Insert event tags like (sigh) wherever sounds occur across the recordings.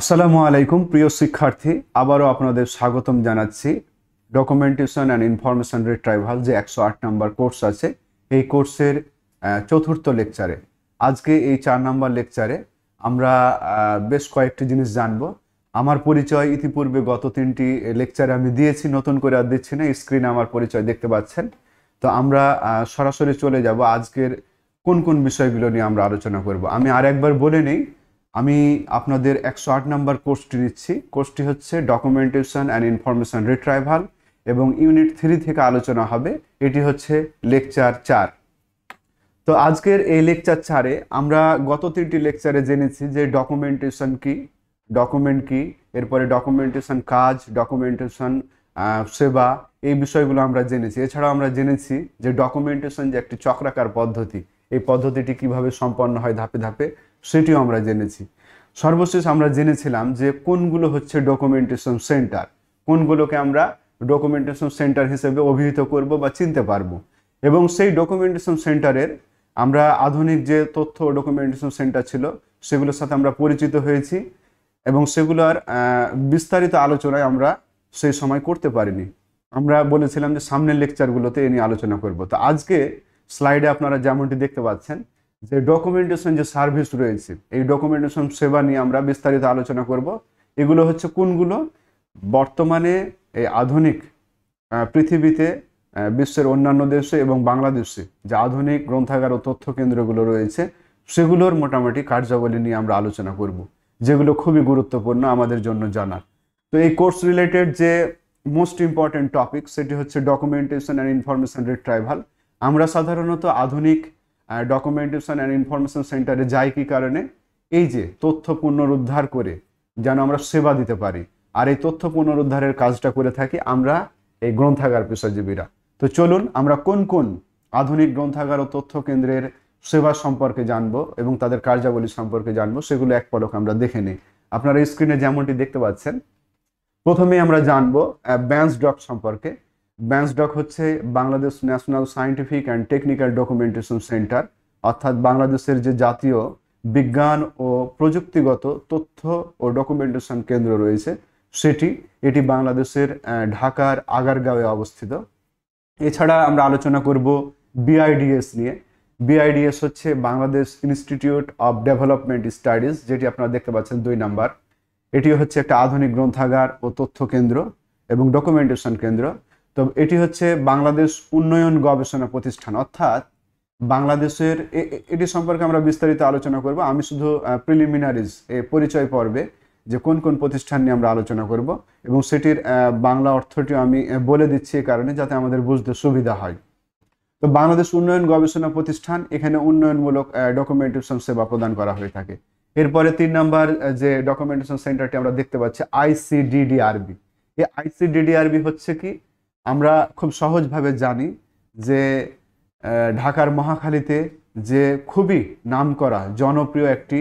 আসসালামু আলাইকুম প্রিয় শিক্ষার্থী আবারও আপনাদের স্বাগতম জানাচ্ছি ডকুমেন্টেশন অ্যান্ড ইনফরমেশন রিট্রাইভাল যে একশো আট নম্বর কোর্স আছে এই কোর্সের চতুর্থ লেকচারে আজকে এই চার নম্বর লেকচারে আমরা বেশ কয়েকটি জিনিস জানব আমার পরিচয় ইতিপূর্বে গত তিনটি লেকচারে আমি দিয়েছি নতুন করে আর দিচ্ছি না স্ক্রিনে আমার পরিচয় দেখতে পাচ্ছেন তো আমরা সরাসরি চলে যাব আজকের কোন কোন বিষয়গুলো নিয়ে আমরা আলোচনা করব আমি আর একবার বলে নিই আমি আপনাদের একশো আট নম্বর কোর্সটি দিচ্ছি কোর্সটি হচ্ছে ডকুমেন্টেশন অ্যান্ড ইনফরমেশন রিট্রাইভাল এবং ইউনিট থ্রি থেকে আলোচনা হবে এটি হচ্ছে লেকচার চার তো আজকের এই লেকচার চারে আমরা গত তিনটি লেকচারে জেনেছি যে ডকুমেন্টেশন কি ডকুমেন্ট কি এরপরে ডকুমেন্টেশন কাজ ডকুমেন্টেশন সেবা এই বিষয়গুলো আমরা জেনেছি এছাড়াও আমরা জেনেছি যে ডকুমেন্টেশন যে একটি চক্রাকার পদ্ধতি এই পদ্ধতিটি কিভাবে সম্পন্ন হয় ধাপে ধাপে সেটিও আমরা জেনেছি সর্বশেষ আমরা জেনেছিলাম যে কোনগুলো হচ্ছে ডকুমেন্টেশন সেন্টার কোনগুলোকে আমরা ডকুমেন্টেশন সেন্টার হিসেবে অভিহিত করব বা চিনতে পারবো এবং সেই ডকুমেন্টেশন সেন্টারের আমরা আধুনিক যে তথ্য ডকুমেন্টেশন সেন্টার ছিল সেগুলোর সাথে আমরা পরিচিত হয়েছি এবং সেগুলোর বিস্তারিত আলোচনায় আমরা সেই সময় করতে পারিনি আমরা বলেছিলাম যে সামনের লেকচারগুলোতে এ নিয়ে আলোচনা করব তো আজকে স্লাইডে আপনারা যেমনটি দেখতে পাচ্ছেন যে ডকুমেন্টেশন যে সার্ভিস রয়েছে এই ডকুমেন্টেশন সেবা নিয়ে আমরা বিস্তারিত আলোচনা করব এগুলো হচ্ছে কোনগুলো বর্তমানে এই আধুনিক পৃথিবীতে বিশ্বের অন্যান্য দেশে এবং বাংলাদেশে যে আধুনিক গ্রন্থাগার ও তথ্য কেন্দ্রগুলো রয়েছে সেগুলোর মোটামুটি কার্যাবলী নিয়ে আমরা আলোচনা করব যেগুলো খুবই গুরুত্বপূর্ণ আমাদের জন্য জানার তো এই কোর্স রিলেটেড যে মোস্ট ইম্পর্ট্যান্ট টপিক সেটি হচ্ছে ডকুমেন্টেশন অ্যান্ড ইনফরমেশন রিট্রাইভাল আমরা সাধারণত আধুনিক ডকুমেন্টেশন অ্যান্ড ইনফরমেশন সেন্টারে যাই কি কারণে এই যে তথ্য পুনরুদ্ধার করে যেন আমরা সেবা দিতে পারি আর এই তথ্য পুনরুদ্ধারের কাজটা করে থাকি আমরা এই গ্রন্থাগার পেশাজীবীরা তো চলুন আমরা কোন কোন আধুনিক গ্রন্থাগার ও তথ্য কেন্দ্রের সেবা সম্পর্কে জানব এবং তাদের কার্যাবলী সম্পর্কে জানব সেগুলো এক পলক আমরা দেখে নিই আপনারা স্ক্রিনে যেমনটি দেখতে পাচ্ছেন প্রথমে আমরা জানবো ব্যাঞ্চ ডক সম্পর্কে ডক হচ্ছে Bangladesh national scientific and technical documentation centre অর্থাৎ বাংলাদেশের যে জাতীয় বিজ্ঞান ও প্রযুক্তিগত তথ্য ও ডকুমেন্টেশন কেন্দ্র রয়েছে সেটি এটি বাংলাদেশের ঢাকার আগারগাঁওয়ে অবস্থিত এছাড়া আমরা আলোচনা করব বিআইডিএস নিয়ে বিআইডিএস হচ্ছে Bangladesh institute of development studies যেটি আপনারা দেখতে পাচ্ছেন দুই নাম্বার এটি হচ্ছে একটা আধুনিক গ্রন্থাগার ও তথ্য কেন্দ্র এবং ডকুমেন্টেশন কেন্দ্র তো এটি হচ্ছে বাংলাদেশ উন্নয়ন গবেষণা প্রতিষ্ঠান অর্থাৎ বাংলাদেশের এটি সম্পর্কে আমরা বিস্তারিত আলোচনা করব আমি শুধু প্রিলিমিনারিজ এ পরিচয় পর্বে যে কোন কোন প্রতিষ্ঠান নিয়ে আমরা আলোচনা করব এবং সেটির বাংলা অর্থটিও আমি বলে দিচ্ছি এ কারণে যাতে আমাদের বুঝতে সুবিধা হয় তো বাংলাদেশ উন্নয়ন গবেষণা প্রতিষ্ঠান এখানে উন্নয়নমূলক ডকুমেন্টেশন সেবা প্রদান করা হয়ে থাকে এরপরে তিন নাম্বার যে ডকুমেন্টেশন সেন্টারটি আমরা দেখতে পাচ্ছি আইসিডিডিআরবি এই আইসিডিডিআরবি হচ্ছে কি আমরা খুব সহজভাবে জানি যে ঢাকার মহাখালীতে যে খুবই নাম করা জনপ্রিয় একটি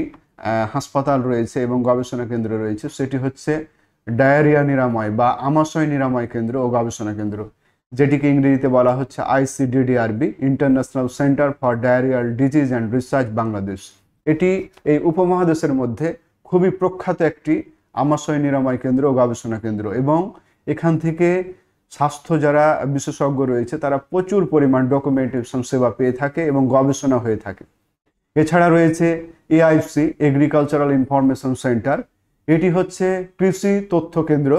হাসপাতাল রয়েছে এবং গবেষণা কেন্দ্র রয়েছে সেটি হচ্ছে ডায়রিয়া নিরাময় বা আমাশয় নিরাময় কেন্দ্র ও গবেষণা কেন্দ্র যেটিকে ইংরেজিতে বলা হচ্ছে ICDDRB international centre for diarrhoeal disease and research Bangladesh এটি এই উপমহাদেশের মধ্যে খুবই প্রখ্যাত একটি আমাশয় নিরাময় কেন্দ্র ও গবেষণা কেন্দ্র এবং এখান থেকে স্বাস্থ্য যারা বিশেষজ্ঞ রয়েছে তারা প্রচুর পরিমাণ ডকুমেন্টেশন সেবা পেয়ে থাকে এবং গবেষণা হয়ে থাকে এছাড়া রয়েছে এআইসি এগ্রিকালচারাল ইনফরমেশন সেন্টার এটি হচ্ছে কৃষি তথ্য কেন্দ্র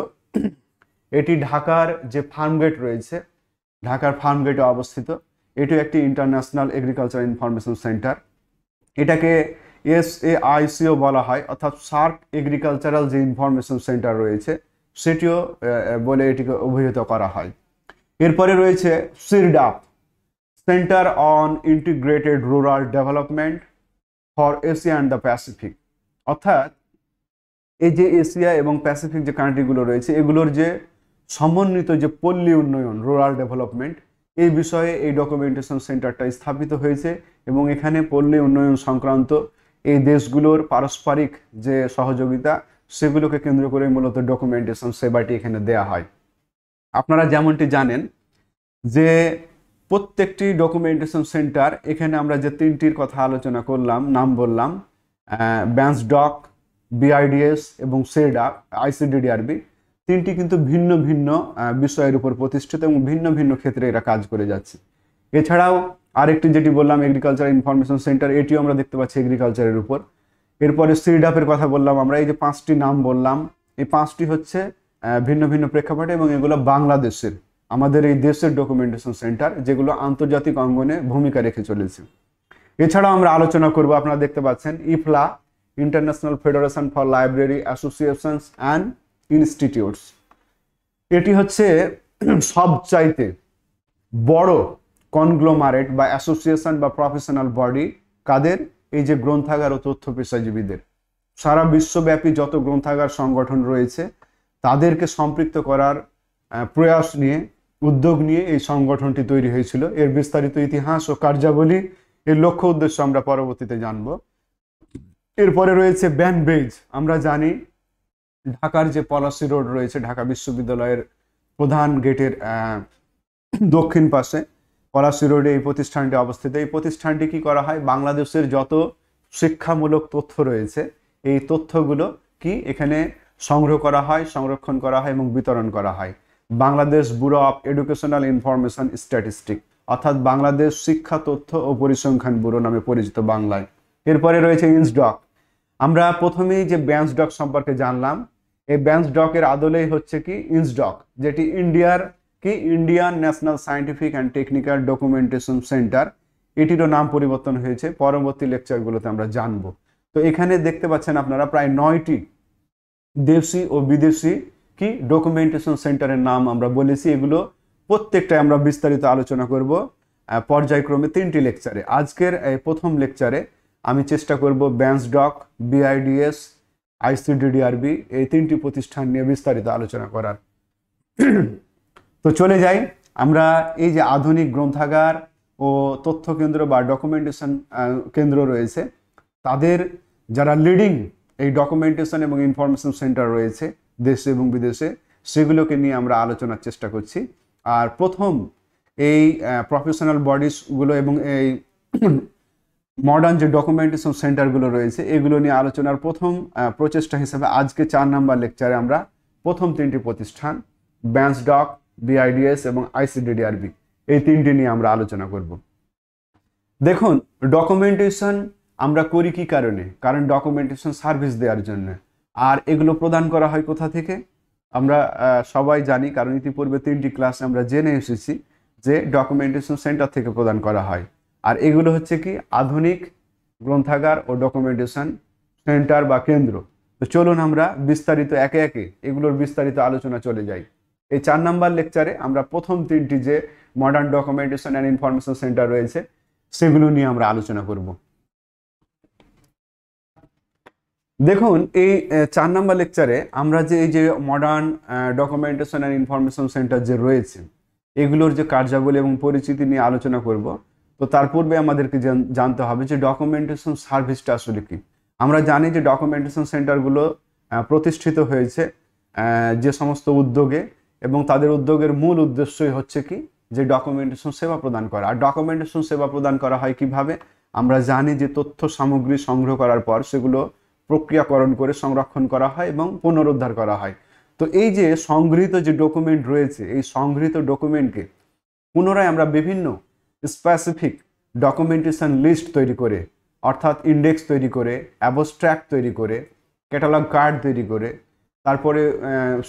এটি ঢাকার যে ফার্মগেট রয়েছে ঢাকার ফার্মগেটে অবস্থিত এটি একটি ইন্টারন্যাশনাল এগ্রিকালচারাল ইনফরমেশন সেন্টার এটাকে এস এ আইসিও বলা হয় অর্থাৎ সার্ক এগ্রিকালচারাল যে ইনফরমেশন সেন্টার রয়েছে সেটিও বলে এটিকে অভিহিত করা হয় এরপরে রয়েছে CIRDAP centre on integrated rural development for Asia and the Pacific অর্থাৎ এই যে এশিয়া এবং প্যাসিফিক যে কান্ট্রিগুলো রয়েছে এগুলোর যে সমন্বিত যে পল্লী উন্নয়ন রুরাল ডেভেলপমেন্ট এই বিষয়ে এই ডকুমেন্টেশন সেন্টারটা স্থাপিত হয়েছে এবং এখানে পল্লী উন্নয়ন সংক্রান্ত এই দেশগুলোর পারস্পরিক যে সহযোগিতা সেগুলোকে কেন্দ্র করে মূলত ডকুমেন্টেশন সেবাটি এখানে দেয়া হয় আপনারা যেমনটি জানেন যে প্রত্যেকটি ডকুমেন্টেশন সেন্টার এখানে আমরা যে তিনটির কথা আলোচনা করলাম নাম বললাম ব্যাংস ডক বিআইডিএস এবং সেডা আইসিডিডিআরবি তিনটি কিন্তু ভিন্ন ভিন্ন বিষয়ের উপর প্রতিষ্ঠিত এবং ভিন্ন ভিন্ন ক্ষেত্রে এরা কাজ করে যাচ্ছে এছাড়াও আরেকটি যেটি বললাম এগ্রিকালচার ইনফরমেশন সেন্টার এটিও আমরা দেখতে পাচ্ছি এগ্রিকালচারের উপর এরপরে সিরিডাপের কথা বললাম আমরা এই যে পাঁচটি নাম বললাম এই পাঁচটি হচ্ছে ভিন্ন ভিন্ন প্রেক্ষাপটে এবং এগুলো বাংলাদেশের আমাদের এই দেশের ডকুমেন্টেশন সেন্টার যেগুলো আন্তর্জাতিক অঙ্গনে ভূমিকা রেখে চলেছে এছাড়াও আমরা আলোচনা করব আপনারা দেখতে পাচ্ছেন IFLA international federation for library associations and institutes এটি হচ্ছে সবচাইতে বড় কনগ্লোমারেট বা অ্যাসোসিয়েশন বা প্রফেশনাল বডি কাদের এই যে গ্রন্থাগার ও তথ্য পেশাজীবীদের সারা বিশ্বব্যাপী যত গ্রন্থাগার সংগঠন রয়েছে তাদেরকে সম্পৃক্ত করার প্রয়াস নিয়ে উদ্যোগ নিয়ে এই সংগঠনটি তৈরি হয়েছিল এর বিস্তারিত ইতিহাস ও কার্যাবলী এর লক্ষ্য উদ্দেশ্য আমরা পরবর্তীতে জানব এরপরে রয়েছে বেজ আমরা জানি ঢাকার যে পলাশি রোড রয়েছে ঢাকা বিশ্ববিদ্যালয়ের প্রধান গেটের দক্ষিণ পাশে পলাশি রোডে এই প্রতিষ্ঠানটি অবস্থিত এই প্রতিষ্ঠানটি কি করা হয় বাংলাদেশের যত শিক্ষামূলক তথ্য রয়েছে এই তথ্যগুলো কি এখানে সংগ্রহ করা হয় সংরক্ষণ করা হয় এবং বিতরণ করা হয় Bangladesh bureau of educational information statistic অর্থাৎ বাংলাদেশ শিক্ষা তথ্য ও পরিসংখ্যান ব্যুরো নামে পরিচিত বাংলায় এরপরে রয়েছে ইন্সডক আমরা প্রথমেই যে ব্যাঞ্চ ডক সম্পর্কে জানলাম এই ব্যাঞ্চ ডকের আদলেই হচ্ছে কি ইন্সডক যেটি ইন্ডিয়ার কি Indian national scientific and technical documentation centre এটিরও নাম পরিবর্তন হয়েছে পরবর্তী লেকচারগুলোতে আমরা জানব তো এখানে দেখতে পাচ্ছেন আপনারা প্রায় নয়টি দেশি ও বিদেশি কি ডকুমেন্টেশন সেন্টারের নাম আমরা বলেছি এগুলো প্রত্যেকটাই আমরা বিস্তারিত আলোচনা করব পর্যায়ক্রমে তিনটি লেকচারে আজকের প্রথম লেকচারে আমি চেষ্টা করব ব্যান্স ডক বিআইডিএস আইসিডিডিআরবি এই তিনটি প্রতিষ্ঠান নিয়ে বিস্তারিত আলোচনা করার তো চলে যাই আমরা এই যে আধুনিক গ্রন্থাগার ও তথ্য কেন্দ্র বা ডকুমেন্টেশন কেন্দ্র রয়েছে তাদের যারা লিডিং এই ডকুমেন্টেশন এবং ইনফরমেশন সেন্টার রয়েছে দেশে এবং বিদেশে সেগুলোকে নিয়ে আমরা আলোচনার চেষ্টা করছি আর প্রথম এই প্রফেশনাল বডিসগুলো এবং এই মডার্ন (clears throat) যে ডকুমেন্টেশন সেন্টারগুলো রয়েছে এগুলো নিয়ে আলোচনার প্রথম প্রচেষ্টা হিসেবে আজকে চার নাম্বার লেকচারে আমরা প্রথম তিনটি প্রতিষ্ঠান ব্যান্স ডক বিআইডিএস এবং আইসিডিডিআরবি এই তিনটি নিয়ে আমরা আলোচনা করব দেখুন ডকুমেন্টেশন আমরা করি কি কারণে কারণ ডকুমেন্টেশন সার্ভিস দেওয়ার জন্য আর এগুলো প্রদান করা হয় কোথা থেকে আমরা সবাই জানি কারণ ইতিপূর্বে তিনটি ক্লাস আমরা জেনে এসেছি যে ডকুমেন্টেশন সেন্টার থেকে প্রদান করা হয় আর এগুলো হচ্ছে কি আধুনিক গ্রন্থাগার ও ডকুমেন্টেশন সেন্টার বা কেন্দ্র তো চলুন আমরা বিস্তারিত একে একে এগুলোর বিস্তারিত আলোচনা চলে যাই এই চার নাম্বার লেকচারে আমরা প্রথম তিনটি যে modern documentation and information centre রয়েছে সেগুলো নিয়ে আমরা আলোচনা করব দেখুন এই চার নাম্বার লেকচারে আমরা যে এই যে modern documentation and information centre যে রয়েছে এগুলোর যে কার্যাবলী এবং পরিচিতি নিয়ে আলোচনা করব তো তার পূর্বে আমাদেরকে জানতে হবে যে ডকুমেন্টেশন সার্ভিসটা আসলে কী আমরা জানি যে ডকুমেন্টেশন সেন্টারগুলো প্রতিষ্ঠিত হয়েছে যে সমস্ত উদ্যোগে এবং তাদের উদ্যোগের মূল উদ্দেশ্যই হচ্ছে কি যে ডকুমেন্টেশন সেবা প্রদান করা আর ডকুমেন্টেশন সেবা প্রদান করা হয় কিভাবে আমরা জানি যে তথ্য সামগ্রী সংগ্রহ করার পর সেগুলো প্রক্রিয়াকরণ করে সংরক্ষণ করা হয় এবং পুনরুদ্ধার করা হয় তো এই যে সংগৃহীত যে ডকুমেন্ট রয়েছে এই সংগৃহীত ডকুমেন্টকে পুনরায় আমরা বিভিন্ন স্পেসিফিক ডকুমেন্টেশন লিস্ট তৈরি করে অর্থাৎ ইন্ডেক্স তৈরি করে অ্যাবস্ট্র্যাক্ট তৈরি করে ক্যাটালগ কার্ড তৈরি করে তারপরে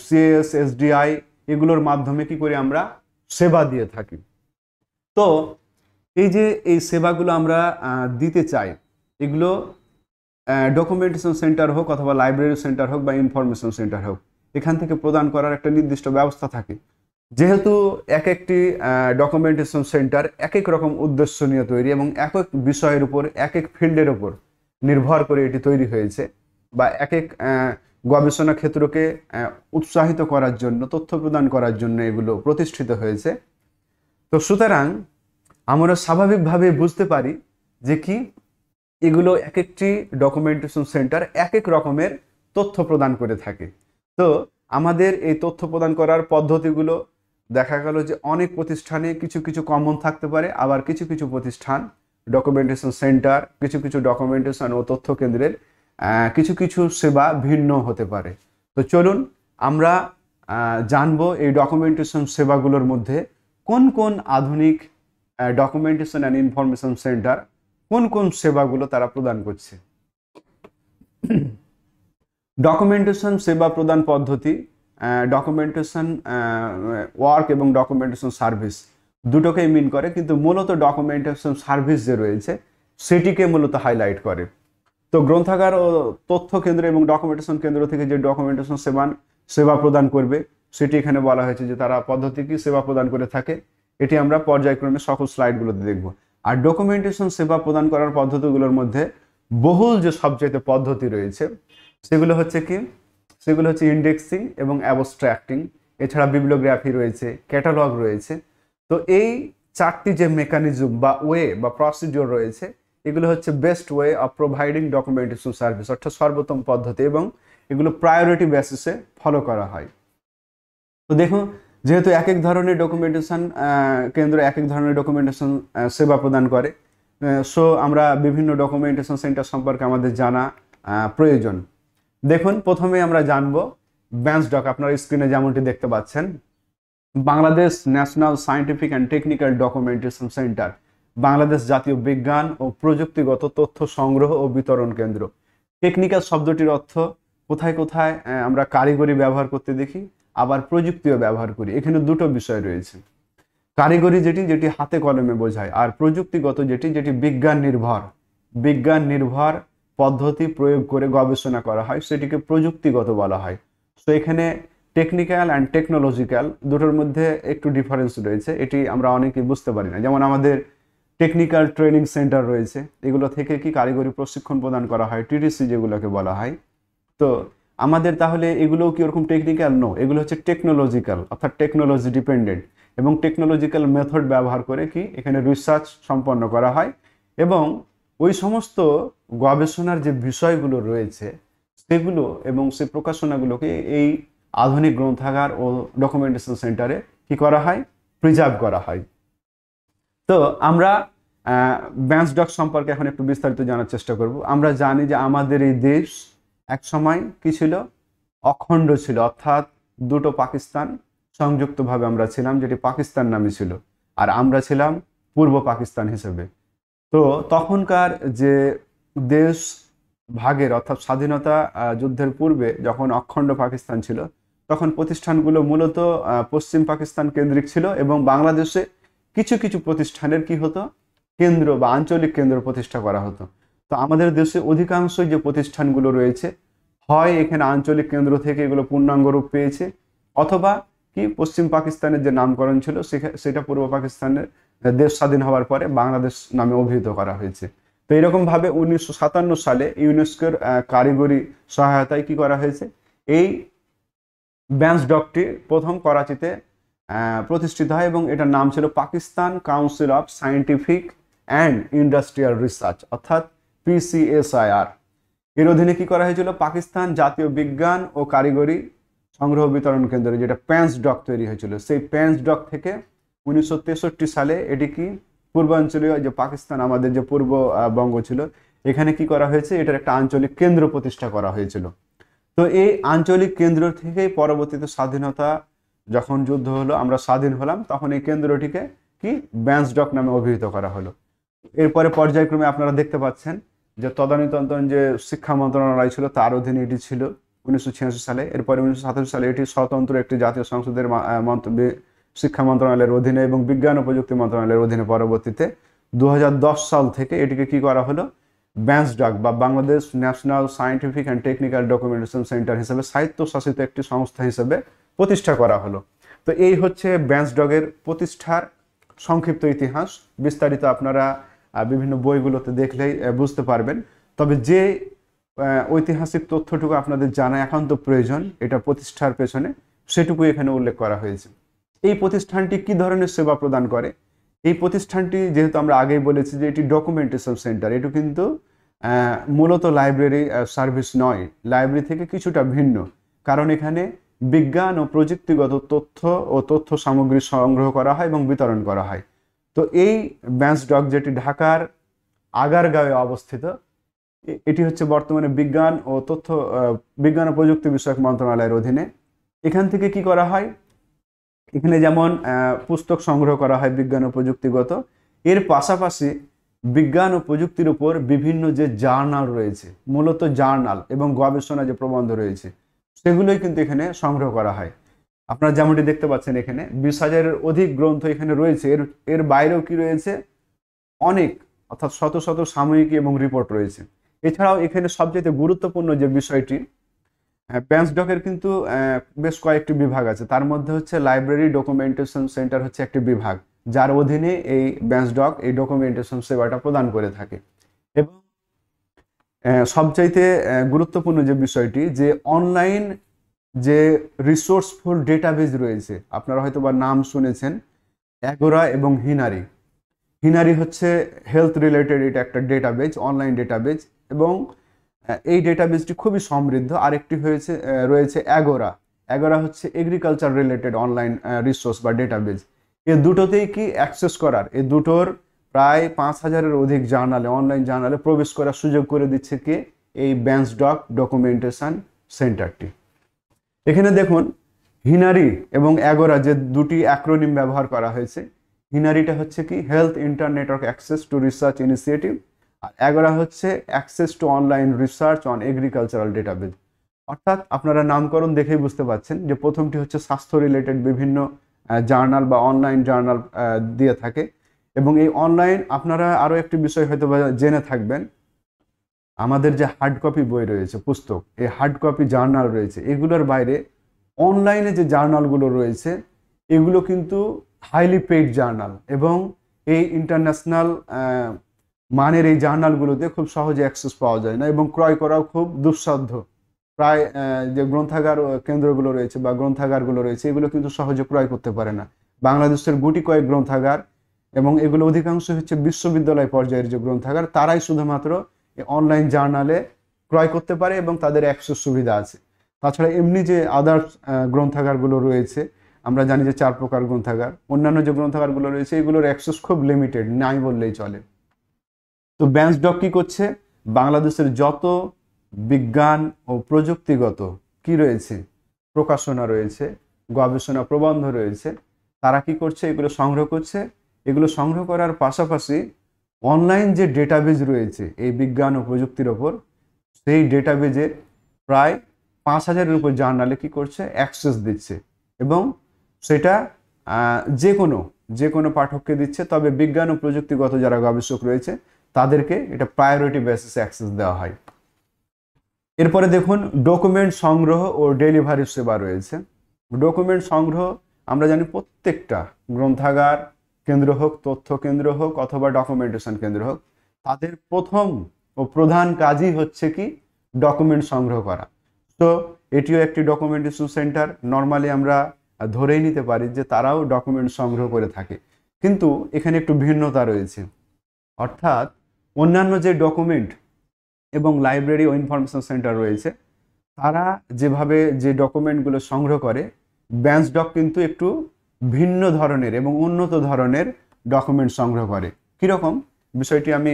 সিএস এসডিআই এগুলোর মাধ্যমে কি করে আমরা সেবা দিয়ে থাকি তো এই যে এই সেবাগুলো আমরা দিতে চাই এগুলো ডকুমেন্টেশন সেন্টার হোক অথবা লাইব্রেরি সেন্টার হোক বা ইনফরমেশন সেন্টার হোক এখান থেকে প্রদান করার একটা নির্দিষ্ট ব্যবস্থা থাকে যেহেতু এক একটি ডকুমেন্টেশন সেন্টার এক এক রকম উদ্দেশ্য নিয়ে তৈরি এবং এক এক বিষয়ের উপর এক এক ফিল্ডের উপর নির্ভর করে এটি তৈরি হয়েছে বা এক এক গবেষণা ক্ষেত্রকে উৎসাহিত করার জন্য তথ্য প্রদান করার জন্য এগুলো প্রতিষ্ঠিত হয়েছে তো সুতরাং আমরা স্বাভাবিকভাবে বুঝতে পারি যে কি এগুলো এক একটি ডকুমেন্টেশন সেন্টার এক এক রকমের তথ্য প্রদান করে থাকে তো আমাদের এই তথ্য প্রদান করার পদ্ধতিগুলো দেখা গেল যে অনেক প্রতিষ্ঠানে কিছু কিছু কমন থাকতে পারে আবার কিছু কিছু প্রতিষ্ঠান ডকুমেন্টেশন সেন্টার কিছু কিছু ডকুমেন্টেশন ও তথ্য কেন্দ্রের কিছু কিছু সেবা ভিন্ন হতে পারে তো চলুন আমরা জানবো এই ডকুমেন্টেশন সেবাগুলোর মধ্যে কোন কোন আধুনিক ডকুমেন্টেশন অ্যান্ড ইনফরমেশন সেন্টার কোন কোন সেবাগুলো তারা প্রদান করছে ডকুমেন্টেশন সেবা প্রদান পদ্ধতি ডকুমেন্টেশন ওয়ার্ক এবং ডকুমেন্টেশন সার্ভিস দুটোকেই মিন করে কিন্তু মূলত ডকুমেন্টেশন সার্ভিস যে রয়েছে সেটিকে মূলত হাইলাইট করে তো গ্রন্থাগার ও তথ্য কেন্দ্র এবং ডকুমেন্টেশন কেন্দ্র থেকে যে ডকুমেন্টেশন সেবান সেবা প্রদান করবে সেটি এখানে বলা হয়েছে যে তারা পদ্ধতি কি সেবা প্রদান করে থাকে এটি আমরা পর্যায়ক্রমে সকল স্লাইডগুলোতে দেখব আর ডকুমেন্টেশন সেবা প্রদান করার পদ্ধতিগুলোর মধ্যে বহুল যে সবচাইতে পদ্ধতি রয়েছে সেগুলো হচ্ছে কি সেগুলো হচ্ছে ইন্ডেক্সিং এবং অ্যাবস্ট্রাক্টিং এছাড়া বিবলোগ্রাফি রয়েছে ক্যাটালগ রয়েছে তো এই চারটি যে মেকানিজম বা ওয়ে বা প্রসিডিওর রয়েছে এগুলো হচ্ছে best way of providing documentation service অর্থাৎ সর্বোত্তম পদ্ধতি এবং এগুলো প্রায়োরিটি বেসিসে ফলো করা হয় তো দেখুন যেহেতু এক এক ধরনের ডকুমেন্টেশন কেন্দ্র এক এক ধরনের ডকুমেন্টেশন সেবা প্রদান করে সো আমরা বিভিন্ন ডকুমেন্টেশন সেন্টার সম্পর্কে আমাদের জানা প্রয়োজন দেখুন প্রথমে আমরা জানব ব্যাঞ্চ ডক আপনার স্ক্রিনে যেমনটি দেখতে পাচ্ছেন Bangladesh national scientific and technical documentation centre Bangladesh জাতীয় বিজ্ঞান ও প্রযুক্তিগত তথ্য সংগ্রহ ও বিতরণ কেন্দ্র টেকনিক্যাল শব্দটির অর্থ কোথায় কোথায় আমরা কারিগরি ব্যবহার করতে দেখি আবার প্রযুক্তিও ব্যবহার করি এখানে দুটো বিষয় রয়েছে কারিগরি যেটি যেটি হাতে কলমে বোঝায় আর প্রযুক্তিগত যেটি যেটি বিজ্ঞান নির্ভর বিজ্ঞান নির্ভর পদ্ধতি প্রয়োগ করে গবেষণা করা হয় সেটিকে প্রযুক্তিগত বলা হয় তো এখানে টেকনিক্যাল অ্যান্ড টেকনোলজিক্যাল দুটোর মধ্যে একটু ডিফারেন্স রয়েছে এটি আমরা অনেকে বুঝতে পারি না যেমন আমাদের টেকনিক্যাল ট্রেনিং সেন্টার রয়েছে এগুলো থেকে কি কারিগরি প্রশিক্ষণ প্রদান করা হয় টিটিসি যেগুলোকে বলা হয় তো আমাদের তাহলে এগুলোও কি ওরকম টেকনিক্যাল নো এগুলো হচ্ছে টেকনোলজিক্যাল অর্থাৎ টেকনোলজি ডিপেন্ডেন্ট এবং টেকনোলজিক্যাল মেথড ব্যবহার করে কি এখানে রিসার্চ সম্পন্ন করা হয় এবং ওই সমস্ত গবেষণার যে বিষয়গুলো রয়েছে সেগুলো এবং সে প্রকাশনাগুলোকে এই আধুনিক গ্রন্থাগার ও ডকুমেন্টেশন সেন্টারে কি করা হয় প্রিজার্ভ করা হয় তো আমরা ডক সম্পর্কে এখন একটু বিস্তারিত জানার চেষ্টা করব আমরা জানি যে আমাদের এই দেশ এক সময় কি ছিল অখণ্ড ছিল অর্থাৎ দুটো পাকিস্তান সংযুক্তভাবে আমরা ছিলাম যেটি পাকিস্তান নামে ছিল আর আমরা ছিলাম পূর্ব পাকিস্তান হিসেবে তো তখনকার যে দেশ ভাগের অর্থাৎ স্বাধীনতা যুদ্ধের পূর্বে যখন অখণ্ড পাকিস্তান ছিল তখন প্রতিষ্ঠানগুলো মূলত পশ্চিম পাকিস্তান কেন্দ্রিক ছিল এবং বাংলাদেশে কিছু কিছু প্রতিষ্ঠানের কি হতো কেন্দ্র বা আঞ্চলিক কেন্দ্র প্রতিষ্ঠা করা হতো তো আমাদের দেশে অধিকাংশ যে প্রতিষ্ঠানগুলো রয়েছে হয় এখানে আঞ্চলিক কেন্দ্র থেকে এগুলো পূর্ণাঙ্গ রূপ পেয়েছে অথবা কি পশ্চিম পাকিস্তানের যে নামকরণ ছিল সেটা পূর্ব পাকিস্তানের দেশ স্বাধীন হওয়ার পরে বাংলাদেশ নামে অভিহিত করা হয়েছে তো এরকমভাবে উনিশশো সাতান্ন সালে ইউনেস্কোর কারিগরি সহায়তায় কি করা হয়েছে এই ব্যাঞ্চ ডকটি প্রথম করাচিতে প্রতিষ্ঠিত হয় এবং এটার নাম ছিল Pakistan council of scientific and industrial research অর্থাৎ পিসিএসআইআর এর অধীনে কি করা হয়েছিল পাকিস্তান জাতীয় বিজ্ঞান ও কারিগরি সংগ্রহ বিতরণ কেন্দ্র যেটা প্যান্স ডক তৈরি হয়েছিল সেই প্যান্স ডক থেকে উনিশশো সালে এটি কি পূর্বাঞ্চলীয় যে পাকিস্তান আমাদের যে পূর্ব বঙ্গ ছিল এখানে কি করা হয়েছে এটার একটা আঞ্চলিক কেন্দ্র প্রতিষ্ঠা করা হয়েছিল তো এই আঞ্চলিক কেন্দ্র থেকেই পরবর্তীতে স্বাধীনতা যখন যুদ্ধ হলো আমরা স্বাধীন হলাম তখন এই কেন্দ্রটিকে কি ব্যান্স ডক নামে অভিহিত করা হলো এরপরে পর্যায়ক্রমে আপনারা দেখতে পাচ্ছেন যে তদানীতন্তন যে শিক্ষা মন্ত্রণালয় ছিল তার অধীনে এটি ছিল উনিশশো ছিয়াশি সালে এরপরে উনিশশো সালে এটি স্বতন্ত্র একটি জাতীয় সংসদের শিক্ষা মন্ত্রণালয়ের অধীনে এবং বিজ্ঞান ও প্রযুক্তি মন্ত্রণালয়ের অধীনে পরবর্তীতে দু সাল থেকে এটিকে কি করা হলো ডাক বা Bangladesh national scientific and technical documentation centre হিসেবে সাহিত্যশাসিত একটি সংস্থা হিসেবে প্রতিষ্ঠা করা হলো তো এই হচ্ছে ডগের প্রতিষ্ঠার সংক্ষিপ্ত ইতিহাস বিস্তারিত আপনারা বিভিন্ন বইগুলোতে দেখলেই বুঝতে পারবেন তবে যে ঐতিহাসিক তথ্যটুকু আপনাদের জানা একান্ত প্রয়োজন এটা প্রতিষ্ঠার পেছনে সেটুকু এখানে উল্লেখ করা হয়েছে এই প্রতিষ্ঠানটি কি ধরনের সেবা প্রদান করে এই প্রতিষ্ঠানটি যেহেতু আমরা আগেই বলেছি যে এটি ডকুমেন্টেশন সেন্টার এটু কিন্তু মূলত লাইব্রেরি সার্ভিস নয় লাইব্রেরি থেকে কিছুটা ভিন্ন কারণ এখানে বিজ্ঞান ও প্রযুক্তিগত তথ্য ও তথ্য সামগ্রী সংগ্রহ করা হয় এবং বিতরণ করা হয় তো এই ব্যাঞ্চ ডক যেটি ঢাকার আগারগাঁওয়ে অবস্থিত এটি হচ্ছে বর্তমানে বিজ্ঞান ও তথ্য বিজ্ঞান ও প্রযুক্তি বিষয়ক মন্ত্রণালয়ের অধীনে এখান থেকে কি করা হয় এখানে যেমন পুস্তক সংগ্রহ করা হয় বিজ্ঞান ও প্রযুক্তিগত এর পাশাপাশি বিজ্ঞান ও প্রযুক্তির উপর বিভিন্ন যে জার্নাল রয়েছে মূলত জার্নাল এবং গবেষণা যে প্রবন্ধ রয়েছে সেগুলোই কিন্তু এখানে সংগ্রহ করা হয় আপনারা যেমনটি দেখতে পাচ্ছেন এখানে বিশ হাজারের অধিক গ্রন্থ এখানে রয়েছে এর এর বাইরেও কি রয়েছে অনেক অর্থাৎ শত শত সাময়িকী এবং রিপোর্ট রয়েছে এছাড়াও এখানে সবচেয়ে গুরুত্বপূর্ণ যে বিষয়টি প্যান্সডকের কিন্তু বেশ কয়েকটি বিভাগ আছে তার মধ্যে হচ্ছে লাইব্রেরি ডকুমেন্টেশন সেন্টার হচ্ছে একটি বিভাগ যার অধীনে এই ব্যান্সডক এই ডকুমেন্টেশন সেবাটা প্রদান করে থাকে এবং সবচাইতে গুরুত্বপূর্ণ যে বিষয়টি যে অনলাইন যে রিসোর্সফুল ডেটাবেজ রয়েছে আপনারা হয়তো বা নাম শুনেছেন অ্যাগোরা এবং হিনারি হিনারি হচ্ছে হেলথ রিলেটেড এটা একটা ডেটাবেজ অনলাইন ডেটাবেজ এবং এই ডেটাবেজটি খুবই সমৃদ্ধ আরেকটি হয়েছে রয়েছে অ্যাগোরা অ্যাগোরা হচ্ছে এগ্রিকালচার রিলেটেড অনলাইন রিসোর্স বা ডেটাবেজ এ দুটোতেই কি অ্যাক্সেস করার এ দুটোর প্রায় পাঁচ হাজারের অধিক জার্নালে অনলাইন জার্নালে প্রবেশ করার সুযোগ করে দিচ্ছে কে এই ব্যান্স ডক ডকুমেন্টেশন সেন্টারটি এখানে দেখুন হিনারি এবং অ্যাগোরা যে দুটি অ্যাক্রোনিম ব্যবহার করা হয়েছে হিনারিটা হচ্ছে কি health internetwork access to research initiative আর অ্যাগোরা হচ্ছে access to online research on agricultural database অর্থাৎ আপনারা নামকরণ দেখেই বুঝতে পাচ্ছেন যে প্রথমটি হচ্ছে স্বাস্থ্য রিলেটেড বিভিন্ন জার্নাল বা অনলাইন জার্নাল দিয়ে থাকে এবং এই অনলাইন আপনারা আরও একটি বিষয় হয়তো জেনে থাকবেন আমাদের যে হার্ড কপি বই রয়েছে পুস্তক এই হার্ড কপি জার্নাল রয়েছে এগুলোর বাইরে অনলাইনে যে জার্নালগুলো রয়েছে এগুলো কিন্তু হাইলি পেইড জার্নাল এবং এই ইন্টারন্যাশনাল মানের এই জার্নালগুলোতে খুব সহজে অ্যাক্সেস পাওয়া যায় না এবং ক্রয় করাও খুব দুঃসাধ্য প্রায় যে গ্রন্থাগার কেন্দ্রগুলো রয়েছে বা গ্রন্থাগারগুলো রয়েছে এগুলো কিন্তু সহজে ক্রয় করতে পারে না বাংলাদেশের গুটি কয়েক গ্রন্থাগার এবং এগুলো অধিকাংশ হচ্ছে বিশ্ববিদ্যালয় পর্যায়ের যে গ্রন্থাগার তারাই শুধুমাত্র অনলাইন জার্নালে ক্রয় করতে পারে এবং তাদের অ্যাক্সেস সুবিধা আছে তাছাড়া এমনি যে আদার্স গ্রন্থাগারগুলো রয়েছে আমরা জানি যে চার প্রকার গ্রন্থাগার অন্যান্য যে গ্রন্থাগারগুলো রয়েছে এগুলোর অ্যাক্সেস খুব লিমিটেড নাই বললেই চলে তো ব্যাঞ্চ ডক কী করছে বাংলাদেশের যত বিজ্ঞান ও প্রযুক্তিগত কি রয়েছে প্রকাশনা রয়েছে গবেষণা প্রবন্ধ রয়েছে তারা কি করছে এগুলো সংগ্রহ করছে এগুলো সংগ্রহ করার পাশাপাশি অনলাইন যে ডেটাবেজ রয়েছে এই বিজ্ঞান ও প্রযুক্তির ওপর সেই ডেটাবেজের প্রায় পাঁচ হাজারের উপর জার্নালে কী করছে অ্যাক্সেস দিচ্ছে এবং সেটা যে কোনো যে কোনো পাঠককে দিচ্ছে তবে বিজ্ঞান ও প্রযুক্তিগত যারা গবেষক রয়েছে তাদেরকে এটা প্রায়োরিটি বেসিসে অ্যাক্সেস দেওয়া হয় এরপরে দেখুন ডকুমেন্ট সংগ্রহ ও ডেলিভারি সেবা রয়েছে ডকুমেন্ট সংগ্রহ আমরা জানি প্রত্যেকটা গ্রন্থাগার কেন্দ্র হোক তথ্য কেন্দ্র হোক অথবা ডকুমেন্টেশন কেন্দ্র হোক তাদের প্রথম ও প্রধান কাজই হচ্ছে কি ডকুমেন্ট সংগ্রহ করা তো এটিও একটি ডকুমেন্টেশন সেন্টার নর্মালি আমরা ধরেই নিতে পারি যে তারাও ডকুমেন্ট সংগ্রহ করে থাকে কিন্তু এখানে একটু ভিন্নতা রয়েছে অর্থাৎ অন্যান্য যে ডকুমেন্ট এবং লাইব্রেরি ও ইনফরমেশন সেন্টার রয়েছে তারা যেভাবে যে ডকুমেন্টগুলো সংগ্রহ করে ব্যাঞ্চ ডক কিন্তু একটু ভিন্ন ধরনের এবং উন্নত ধরনের ডকুমেন্ট সংগ্রহ করে কীরকম বিষয়টি আমি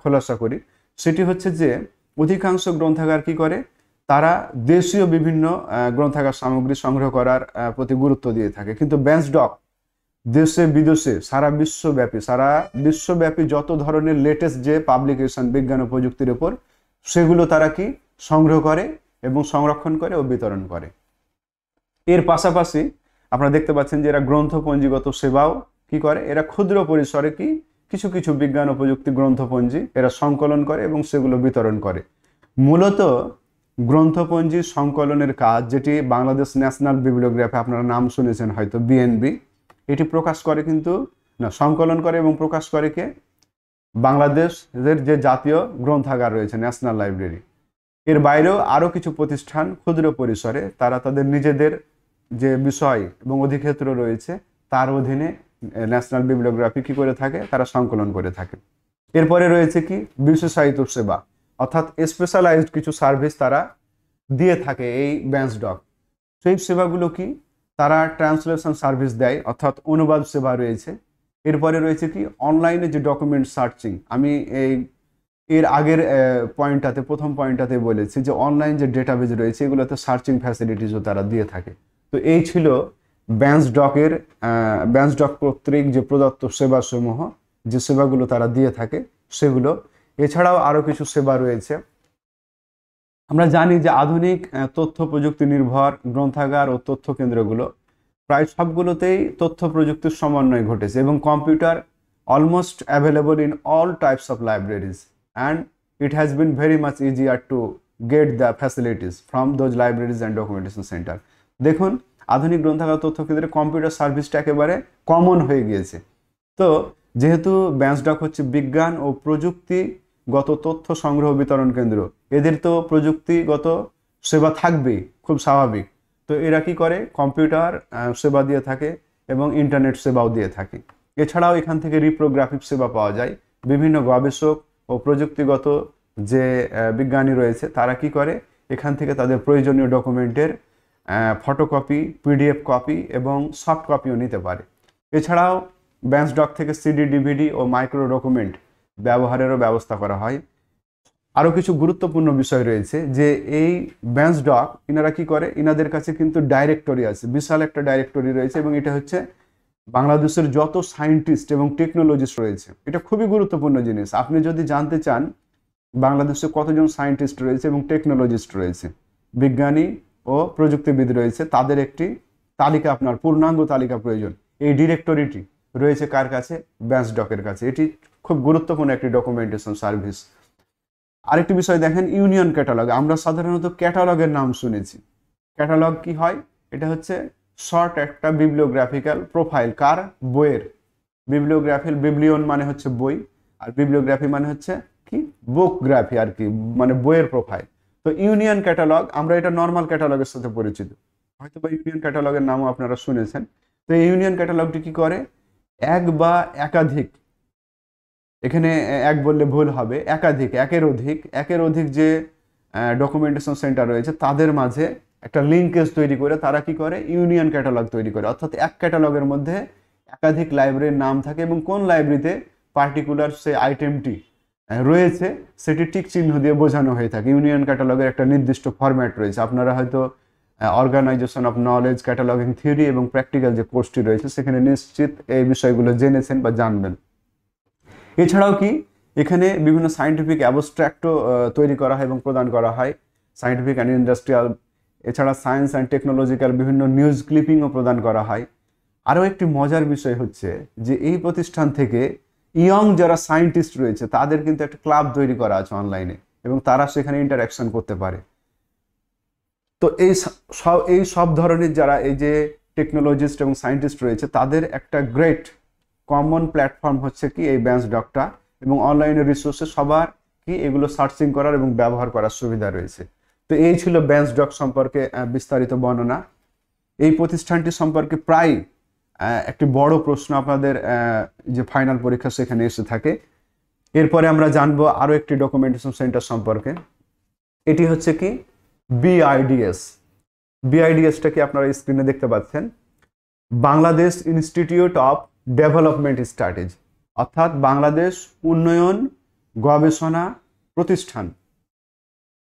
খোলাসা করি সেটি হচ্ছে যে অধিকাংশ গ্রন্থাগার কি করে তারা দেশীয় বিভিন্ন গ্রন্থাগার সামগ্রী সংগ্রহ করার প্রতি গুরুত্ব দিয়ে থাকে কিন্তু ব্যাঞ্চ ডক দেশে বিদেশে সারা বিশ্বব্যাপী সারা বিশ্বব্যাপী যত ধরনের লেটেস্ট যে পাবলিকেশন বিজ্ঞান ও প্রযুক্তির উপর সেগুলো তারা কি সংগ্রহ করে এবং সংরক্ষণ করে ও বিতরণ করে এর পাশাপাশি আপনারা দেখতে পাচ্ছেন যে এরা গ্রন্থপঞ্জিগত সেবাও কি করে এরা ক্ষুদ্র পরিসরে কি কিছু কিছু বিজ্ঞান উপযুক্তি গ্রন্থপঞ্জি এরা সংকলন করে এবং সেগুলো বিতরণ করে মূলত গ্রন্থপঞ্জি সংকলনের কাজ যেটি বাংলাদেশ ন্যাশনাল বিবলিওগ্রাফি আপনারা নাম শুনেছেন হয়তো বিএনবি এটি প্রকাশ করে কিন্তু না সংকলন করে এবং প্রকাশ করে কে বাংলাদেশের যে জাতীয় গ্রন্থাগার রয়েছে ন্যাশনাল লাইব্রেরি এর বাইরেও আরও কিছু প্রতিষ্ঠান ক্ষুদ্র পরিসরে তারা তাদের নিজেদের যে বিষয় এবং অধিক্ষেত্র রয়েছে তার অধীনে ন্যাশনাল বিবলিওগ্রাফি কি করে থাকে তারা সংকলন করে থাকে এরপরে রয়েছে কি বিশেষায়িত সেবা অর্থাৎ স্পেশালাইজড কিছু সার্ভিস তারা দিয়ে থাকে এই ব্যাঞ্চ ডক সেই সেবাগুলো কি তারা ট্রান্সলেশন সার্ভিস দেয় অর্থাৎ অনুবাদ সেবা রয়েছে এরপরে রয়েছে কি অনলাইনে যে ডকুমেন্ট সার্চিং আমি এই এর আগের পয়েন্টটাতে প্রথম পয়েন্টটাতে বলেছি যে অনলাইন যে ডেটাবেজ রয়েছে এগুলোতে সার্চিং ফ্যাসিলিটিসও তারা দিয়ে থাকে তো এই ছিল ব্যান্সডকের ডক কর্তৃক যে প্রদত্ত সেবাসমূহ যে সেবাগুলো তারা দিয়ে থাকে সেগুলো এছাড়াও আরও কিছু সেবা রয়েছে আমরা জানি যে আধুনিক তথ্য প্রযুক্তি নির্ভর গ্রন্থাগার ও তথ্য কেন্দ্রগুলো প্রায় সবগুলোতেই তথ্য প্রযুক্তির সমন্বয় ঘটেছে এবং computer almost available in all types of libraries and it has been very much easier to get the facilities from those libraries and documentation centre দেখুন আধুনিক গ্রন্থাগার তথ্য কেন্দ্রে কম্পিউটার সার্ভিসটা একেবারে কমন হয়ে গিয়েছে তো যেহেতু ব্যাঞ্চডক হচ্ছে বিজ্ঞান ও প্রযুক্তিগত তথ্য সংগ্রহ বিতরণ কেন্দ্র এদের তো প্রযুক্তিগত সেবা থাকবেই খুব স্বাভাবিক তো এরা কি করে কম্পিউটার সেবা দিয়ে থাকে এবং ইন্টারনেট সেবাও দিয়ে থাকে এছাড়াও এখান থেকে রিপ্রোগ্রাফিক সেবা পাওয়া যায় বিভিন্ন গবেষক ও প্রযুক্তিগত যে বিজ্ঞানী রয়েছে তারা কি করে এখান থেকে তাদের প্রয়োজনীয় ডকুমেন্টের ফটোকপি পিডিএফ কপি এবং সফট কপিও নিতে পারে এছাড়াও ব্যাঞ্চডক থেকে সিডি ডিভিডি ও মাইক্রো ডকুমেন্ট ব্যবহারেরও ব্যবস্থা করা হয় আরও কিছু গুরুত্বপূর্ণ বিষয় রয়েছে যে এই ব্যাঞ্চ ডক ইনারা কি করে ইনাদের কাছে কিন্তু ডাইরেক্টরি আছে বিশাল একটা ডাইরেক্টরি রয়েছে এবং এটা হচ্ছে বাংলাদেশের যত সায়েন্টিস্ট এবং টেকনোলজিস্ট রয়েছে এটা খুবই গুরুত্বপূর্ণ জিনিস আপনি যদি জানতে চান বাংলাদেশে কতজন সায়েন্টিস্ট রয়েছে এবং টেকনোলজিস্ট রয়েছে বিজ্ঞানী ও প্রযুক্তিবিদ রয়েছে তাদের একটি তালিকা আপনার পূর্ণাঙ্গ তালিকা প্রয়োজন এই ডিরেক্টরিটি রয়েছে কার কাছে ব্যাংস ডকের কাছে এটি খুব গুরুত্বপূর্ণ একটি ডকুমেন্টেশন সার্ভিস আরেকটি বিষয় দেখেন ইউনিয়ন ক্যাটালগ আমরা সাধারণত ক্যাটালগের নাম শুনেছি ক্যাটালগ কি হয় এটা হচ্ছে শর্ট একটা বিবলিওগ্রাফিক্যাল প্রোফাইল কার বইয়ের বিবলিওগ্রাফিল বিবলিয়ন মানে হচ্ছে বই আর বিবলিওগ্রাফি মানে হচ্ছে কি বুকগ্রাফি আর কি মানে বইয়ের প্রোফাইল তো ইউনিয়ন ক্যাটালগ আমরা এটা নর্মাল ক্যাটালগের সাথে পরিচিত হয়তো বা ইউনিয়ন ক্যাটালগের নামও আপনারা শুনেছেন তো এই ইউনিয়ন ক্যাটালগটি কি করে এক বা একাধিক এখানে এক বললে ভুল হবে একাধিক একের অধিক একের অধিক যে ডকুমেন্টেশন সেন্টার রয়েছে তাদের মাঝে একটা লিঙ্কেজ তৈরি করে তারা কি করে ইউনিয়ন ক্যাটালগ তৈরি করে অর্থাৎ এক ক্যাটালগের মধ্যে একাধিক লাইব্রেরির নাম থাকে এবং কোন লাইব্রেরিতে পার্টিকুলার সে আইটেমটি রয়েছে সেটি টিক চিহ্ন দিয়ে বোঝানো হয়ে থাকে ইউনিয়ন ক্যাটালগের একটা নির্দিষ্ট ফরম্যাট রয়েছে আপনারা হয়তো organization of knowledge cataloguing theory এবং প্র্যাকটিক্যাল যে কোর্সটি রয়েছে সেখানে নিশ্চিত এই বিষয়গুলো জেনেছেন বা জানবেন এছাড়াও কি এখানে বিভিন্ন সায়েন্টিফিক অ্যাবস্ট্র্যাক্টও তৈরি করা হয় এবং প্রদান করা হয় সাইন্টিফিক অ্যান্ড ইন্ডাস্ট্রিয়াল এছাড়া সায়েন্স অ্যান্ড টেকনোলজিক্যাল বিভিন্ন নিউজ ক্লিপিংও প্রদান করা হয় আরও একটি মজার বিষয় হচ্ছে যে এই প্রতিষ্ঠান থেকে ইয়ং যারা সায়েন্টিস্ট রয়েছে তাদের কিন্তু একটা ক্লাব তৈরি করা আছে অনলাইনে এবং তারা সেখানে ইন্টারাকশন করতে পারে তো এই সব এই সব ধরনের যারা এই যে টেকনোলজিস্ট এবং সায়েন্টিস্ট রয়েছে তাদের একটা গ্রেট কমন প্ল্যাটফর্ম হচ্ছে কি এই ব্যাঞ্চ ডকটা এবং অনলাইনের রিসোর্সে সবার কি এগুলো সার্চিং করার এবং ব্যবহার করার সুবিধা রয়েছে তো এই ছিল ব্যাঞ্চ ডক সম্পর্কে বিস্তারিত বর্ণনা এই প্রতিষ্ঠানটি সম্পর্কে প্রায় একটি বড় প্রশ্ন আপনাদের যে ফাইনাল পরীক্ষা সেখানে এসে থাকে এরপরে আমরা জানবো আরও একটি ডকুমেন্টেশন সেন্টার সম্পর্কে এটি হচ্ছে কি বিআইডিএস বিআইডিএসটাকে আপনারা স্ক্রিনে দেখতে পাচ্ছেন Bangladesh institute of development studies অর্থাৎ বাংলাদেশ উন্নয়ন গবেষণা প্রতিষ্ঠান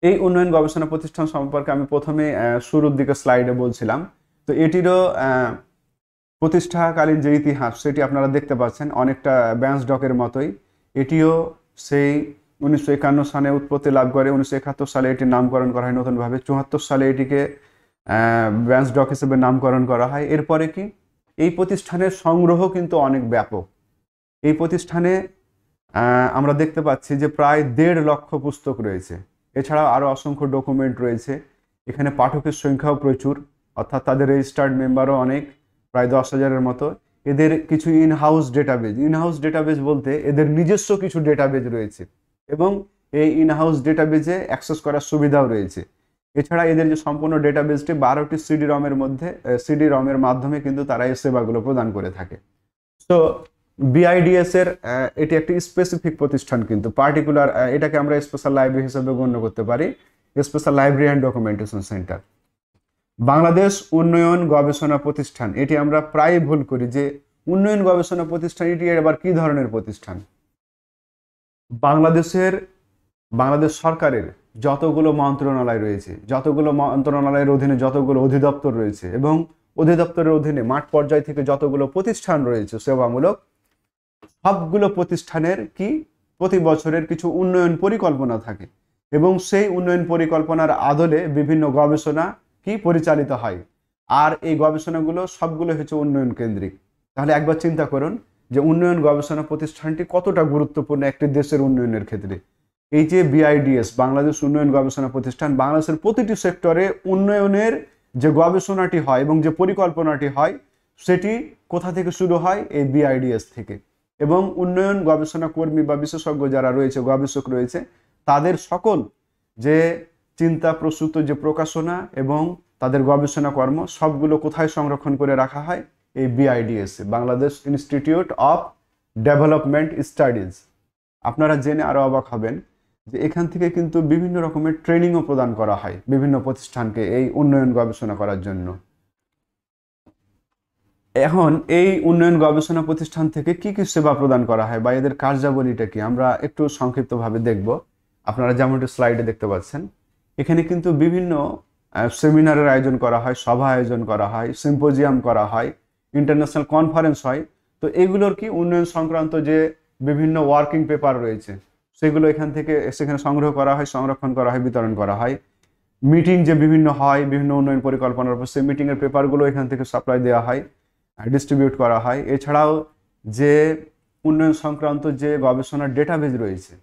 এই উন্নয়ন গবেষণা প্রতিষ্ঠান সম্পর্কে আমি প্রথমে শুরুর দিকে স্লাইডে বলছিলাম তো এটিরও প্রতিষ্ঠাকালীন যে ইতিহাস সেটি আপনারা দেখতে পাচ্ছেন অনেকটা ব্যাঞ্চ ডকের মতোই এটিও সেই উনিশশো একান্ন সালে উৎপত্তি লাভ করে উনিশশো একাত্তর সালে এটির নামকরণ করা হয় নতুনভাবে চুয়াত্তর সালে এটিকে ব্যাঞ্চ ডক হিসেবে নামকরণ করা হয় এরপরে কি এই প্রতিষ্ঠানের সংগ্রহ কিন্তু অনেক ব্যাপক এই প্রতিষ্ঠানে আমরা দেখতে পাচ্ছি যে প্রায় দেড় লক্ষ পুস্তক রয়েছে এছাড়াও আরও অসংখ্য ডকুমেন্ট রয়েছে এখানে পাঠকের সংখ্যাও প্রচুর অর্থাৎ তাদের রেজিস্টার্ড মেম্বারও অনেক প্রায় দশ হাজারের মতো এদের কিছু ইনহাউস ডেটাবেজ ইনহাউস ডেটাবেজ বলতে এদের নিজস্ব কিছু ডেটাবেজ রয়েছে এবং এই ইনহাউস ডেটাবেজে অ্যাক্সেস করার সুবিধাও রয়েছে এছাড়া এদের যে সম্পূর্ণ ডেটাবেজটি বারোটি সিডি রমের মধ্যে সিডি রমের মাধ্যমে কিন্তু তারা এই সেবাগুলো প্রদান করে থাকে তো বিআইডিএস এর এটি একটি স্পেসিফিক প্রতিষ্ঠান কিন্তু পার্টিকুলার এটাকে আমরা স্পেশাল লাইব্রেরি হিসেবে গণ্য করতে পারি special library and documentation centre Bangladesh উন্নয়ন গবেষণা প্রতিষ্ঠান এটি আমরা প্রায় ভুল করি যে উন্নয়ন গবেষণা প্রতিষ্ঠান এটি আবার কি ধরনের প্রতিষ্ঠান বাংলাদেশের বাংলাদেশ সরকারের যতগুলো মন্ত্রণালয় রয়েছে যতগুলো মন্ত্রণালয়ের অধীনে যতগুলো অধিদপ্তর রয়েছে এবং অধিদপ্তরের অধীনে মাঠ পর্যায় থেকে যতগুলো প্রতিষ্ঠান রয়েছে সেবামূলক সবগুলো প্রতিষ্ঠানের কি প্রতি বছরের কিছু উন্নয়ন পরিকল্পনা থাকে এবং সেই উন্নয়ন পরিকল্পনার আদলে বিভিন্ন গবেষণা কি পরিচালিত হয় আর এই গবেষণাগুলো সবগুলো হচ্ছে উন্নয়ন কেন্দ্রিক তাহলে একবার চিন্তা করুন যে উন্নয়ন গবেষণা প্রতিষ্ঠানটি কতটা গুরুত্বপূর্ণ একটি দেশের উন্নয়নের ক্ষেত্রে এই যে বিআইডিএস বাংলাদেশ উন্নয়ন গবেষণা প্রতিষ্ঠান বাংলাদেশের প্রতিটি সেক্টরে উন্নয়নের যে গবেষণাটি হয় এবং যে পরিকল্পনাটি হয় সেটি কোথা থেকে শুরু হয় এই বিআইডিএস থেকে এবং উন্নয়ন গবেষণা কর্মী বা বিশেষজ্ঞ যারা রয়েছে গবেষক রয়েছে তাদের সকল যে চিন্তা প্রসূত যে প্রকাশনা এবং তাদের গবেষণা কর্ম সবগুলো কোথায় সংরক্ষণ করে রাখা হয় এই বিআইডিএসে Bangladesh institute of development studies আপনারা জেনে আরও অবাক হবেন যে এখান থেকে কিন্তু বিভিন্ন রকমের ট্রেনিংও প্রদান করা হয় বিভিন্ন প্রতিষ্ঠানকে এই উন্নয়ন গবেষণা করার জন্য এখন এই উন্নয়ন গবেষণা প্রতিষ্ঠান থেকে কি কি সেবা প্রদান করা হয় বা এদের কার্যাবলীটা কি আমরা একটু সংক্ষিপ্তভাবে দেখব আপনারা যেমনটি স্লাইডে দেখতে পাচ্ছেন এখানে কিন্তু বিভিন্ন সেমিনারের আয়োজন করা হয় সভা আয়োজন করা হয় সিম্পোজিয়াম করা হয় ইন্টারন্যাশনাল কনফারেন্স হয় তো এগুলোর কি উন্নয়ন সংক্রান্ত যে বিভিন্ন ওয়ার্কিং পেপার রয়েছে সেগুলো এখান থেকে সেখানে সংগ্রহ করা হয় সংরক্ষণ করা হয় বিতরণ করা হয় মিটিং যে বিভিন্ন হয় বিভিন্ন উন্নয়ন পরিকল্পনার উপর সেই মিটিংয়ের পেপারগুলো এখান থেকে সাপ্লাই দেওয়া হয় ডিস্ট্রিবিউট করা হয় এছাড়াও যে উন্নয়ন সংক্রান্ত যে গবেষণার ডেটাবেজ রয়েছে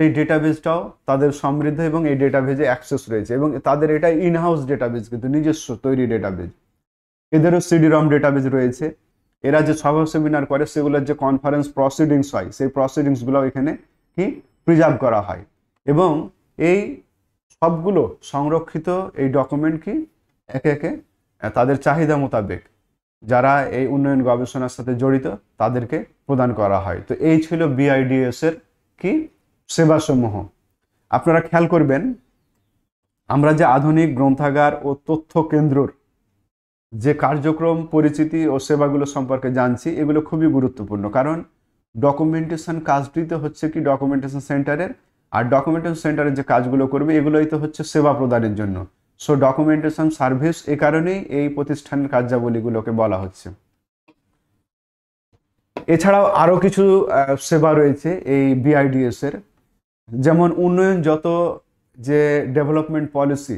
সেই ডেটাবেজটাও তাদের সমৃদ্ধ এবং এই ডেটাবেজে অ্যাক্সেস রয়েছে এবং তাদের এটা ইনহাউস ডেটাবেজ কিন্তু নিজস্ব তৈরি ডেটাবেজ এদেরও সিডি রম ডেটাবেজ রয়েছে এরা যে সভা সেমিনার করে সেগুলোর যে কনফারেন্স প্রসিডিংস হয় সেই প্রসিডিংসগুলো এখানে কি প্রিজার্ভ করা হয় এবং এই সবগুলো সংরক্ষিত এই ডকুমেন্ট কি একে একে তাদের চাহিদা মোতাবেক যারা এই উন্নয়ন গবেষণার সাথে জড়িত তাদেরকে প্রদান করা হয় তো এই ছিল বিআইডিএস এর কি সেবাসমূহ আপনারা খেয়াল করবেন আমরা যে আধুনিক গ্রন্থাগার ও তথ্য কেন্দ্রর যে কার্যক্রম পরিচিতি ও সেবাগুলো সম্পর্কে জানছি এগুলো খুবই গুরুত্বপূর্ণ কারণ ডকুমেন্টেশন কাজটি তো হচ্ছে কি ডকুমেন্টেশন সেন্টারের আর ডকুমেন্টেশন সেন্টারের যে কাজগুলো করবে এগুলোই তো হচ্ছে সেবা প্রদানের জন্য সো ডকুমেন্টেশন সার্ভিস এ কারণেই এই প্রতিষ্ঠানের কার্যাবলীগুলোকে বলা হচ্ছে এছাড়াও আরও কিছু সেবা রয়েছে এই বিআইডিএস এর যেমন উন্নয়ন যত যে ডেভেলপমেন্ট পলিসি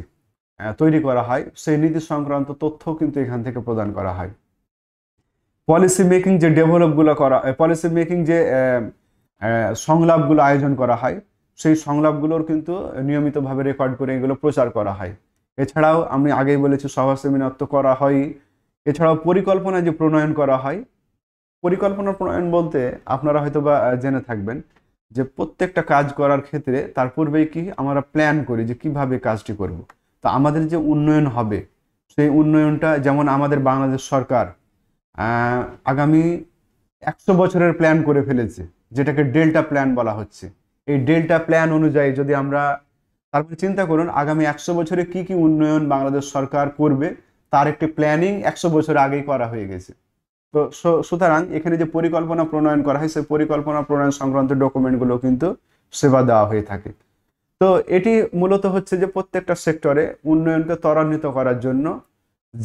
তৈরি করা হয় সেই নীতি সংক্রান্ত তথ্য কিন্তু এখান থেকে প্রদান করা হয় পলিসি মেকিং যে ডেভেলপগুলো করা পলিসি মেকিং যে সংলাপগুলো আয়োজন করা হয় সেই সংলাপগুলোর কিন্তু নিয়মিতভাবে রেকর্ড করে এগুলো প্রচার করা হয় এছাড়াও আমি আগেই বলেছি সভা সেমিনার তো করা হয় এছাড়াও পরিকল্পনা যে প্রণয়ন করা হয় পরিকল্পনা প্রণয়ন বলতে আপনারা হয়তো বা জেনে থাকবেন যে প্রত্যেকটা কাজ করার ক্ষেত্রে তার পূর্বেই কি আমরা প্ল্যান করি যে কিভাবে কাজটি করব। তো আমাদের যে উন্নয়ন হবে সেই উন্নয়নটা যেমন আমাদের বাংলাদেশ সরকার আগামী একশো বছরের প্ল্যান করে ফেলেছে যেটাকে ডেল্টা প্ল্যান বলা হচ্ছে এই ডেল্টা প্ল্যান অনুযায়ী যদি আমরা তারপরে চিন্তা করুন আগামী একশো বছরে কি কি উন্নয়ন বাংলাদেশ সরকার করবে তার একটি প্ল্যানিং একশো বছর আগেই করা হয়ে গেছে তো সুতরাং এখানে যে পরিকল্পনা প্রণয়ন করা হয় সেই পরিকল্পনা প্রণয়ন সংক্রান্ত ডকুমেন্টগুলো কিন্তু সেবা দেওয়া হয়ে থাকে তো এটি মূলত হচ্ছে যে প্রত্যেকটা সেক্টরে উন্নয়নকে ত্বরান্বিত করার জন্য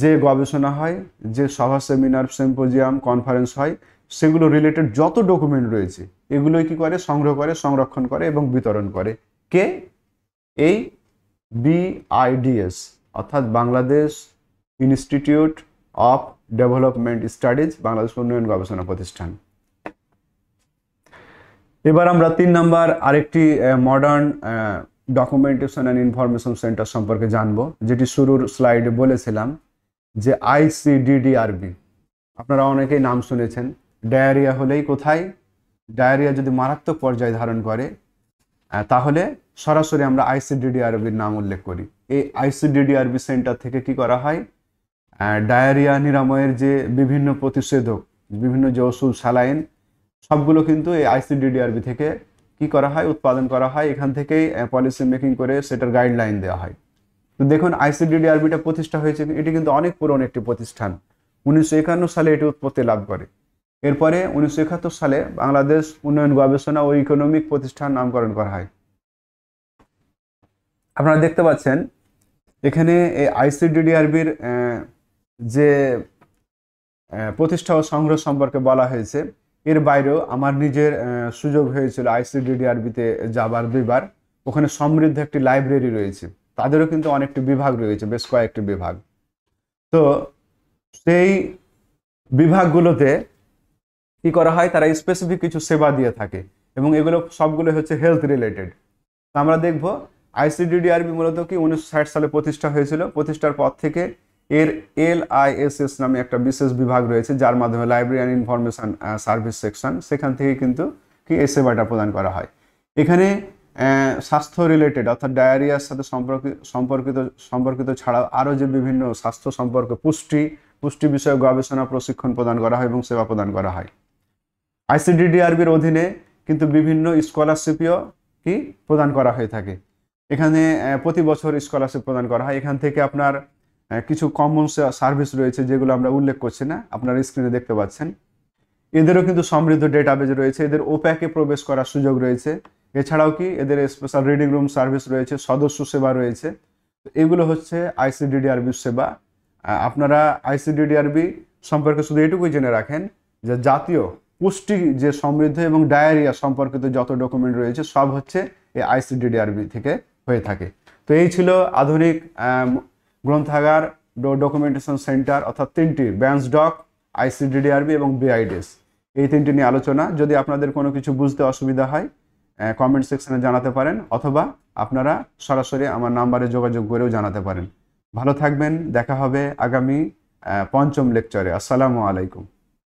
যে গবেষণা হয় যে সভা সেমিনার সেম্পোজিয়াম কনফারেন্স হয় সেগুলো রিলেটেড যত ডকুমেন্ট রয়েছে এগুলোই কি করে সংগ্রহ করে সংরক্ষণ করে এবং বিতরণ করে কে এই বিআইডিএস অর্থাৎ Bangladesh institute of development studies Bangladesh উন্নয়ন গবেষণা প্রতিষ্ঠান এবার আমরা তিন নাম্বার আরেকটি modern documentation and information centre সম্পর্কে জানব যেটি শুরুর স্লাইডে বলেছিলাম যে আইসিডিডিআরবি আপনারা অনেকেই নাম শুনেছেন ডায়রিয়া হলেই কোথায় ডায়রিয়া যদি মারাত্মক পর্যায়ে ধারণ করে তাহলে সরাসরি আমরা আইসিডিডিআরবির নাম উল্লেখ করি এই আইসিডিডিআরবি সেন্টার থেকে কি করা হয় ডায়রিয়া নিরাময়ের যে বিভিন্ন প্রতিষেধক বিভিন্ন যে ওষুধ সালাইন সবগুলো কিন্তু এই আইসিডিডিআরবি থেকে কি করা হয় উৎপাদন করা হয় এখান থেকেই পলিসি মেকিং করে সেটার গাইডলাইন দেওয়া হয় তো দেখুন আইসিডিডিআরবিটা প্রতিষ্ঠা হয়েছে এটি কিন্তু অনেক পুরনো একটি প্রতিষ্ঠান উনিশশো একান্ন সালে এটি উৎপত্তি লাভ করে এরপরে উনিশশো একাত্তর সালে বাংলাদেশ উন্নয়ন গবেষণা ও ইকোনমিক প্রতিষ্ঠান নামকরণ করা হয় আপনারা দেখতে পাচ্ছেন এখানে এই আইসিডিডিআরবির যে প্রতিষ্ঠা ও সংগ্রহ সম্পর্কে বলা হয়েছে এর বাইরেও আমার নিজের সুযোগ হয়েছিল আইসিডিডিআরবিতে যাবার দুইবার ওখানে সমৃদ্ধ একটি লাইব্রেরি রয়েছে তাদেরও কিন্তু অনেকটি বিভাগ রয়েছে বেশ কয়েকটি বিভাগ তো সেই বিভাগগুলোতে কি করা হয় তারা স্পেসিফিক কিছু সেবা দিয়ে থাকে এবং এগুলো সবগুলো হচ্ছে হেলথ রিলেটেড আমরা দেখব আইসিডিডিআরবি মূলত কি উনিশশো সালে প্রতিষ্ঠা হয়েছিল প্রতিষ্ঠার পর থেকে এর এল আইএসএস নামে একটা বিশেষ বিভাগ রয়েছে যার মাধ্যমে library and information service section সেখান থেকে কিন্তু কি এই সেবাটা প্রদান করা হয় এখানে স্বাস্থ্য রিলেটেড অর্থাৎ ডায়ারিয়ার সাথে সম্পর্কিত সম্পর্কিত সম্পর্কিত ছাড়াও আরও যে বিভিন্ন স্বাস্থ্য সম্পর্ক পুষ্টি পুষ্টি বিষয়ে গবেষণা প্রশিক্ষণ প্রদান করা হয় এবং সেবা প্রদান করা হয় আইসিডিডিআরবির অধীনে কিন্তু বিভিন্ন স্কলারশিপও কি প্রদান করা হয়ে থাকে এখানে প্রতি বছর স্কলারশিপ প্রদান করা হয় এখান থেকে আপনার কিছু কমন সার্ভিস রয়েছে যেগুলো আমরা উল্লেখ করছি না আপনারা স্ক্রিনে দেখতে পাচ্ছেন এদেরও কিন্তু সমৃদ্ধ ডেটাবেজ রয়েছে এদের ওপ্যাকে প্রবেশ করার সুযোগ রয়েছে এছাড়াও কি এদের স্পেশাল রিডিং রুম সার্ভিস রয়েছে সদস্য সেবা রয়েছে এগুলো হচ্ছে আইসিডিডিআরবি সেবা আপনারা আইসিডিডিআরবি সম্পর্কে শুধু এটুকুই জেনে রাখেন যে জাতীয় পুষ্টি যে সমৃদ্ধ এবং ডায়েরিয়া সম্পর্কিত যত ডকুমেন্ট রয়েছে সব হচ্ছে এই আইসিডিডিআরবি থেকে হয়ে থাকে তো এই ছিল আধুনিক গ্রন্থাগার ডকুমেন্টেশন সেন্টার অর্থাৎ তিনটি ডক আইসিডিডিআরবি এবং বিআইডিএস এই তিনটি নিয়ে আলোচনা যদি আপনাদের কোনো কিছু বুঝতে অসুবিধা হয় কমেন্ট সেকশনে জানাতে পারেন অথবা আপনারা সরাসরি আমার নাম্বারে যোগাযোগ করেও জানাতে পারেন ভালো থাকবেন দেখা হবে আগামী পঞ্চম লেকচারে আসসালামু আলাইকুম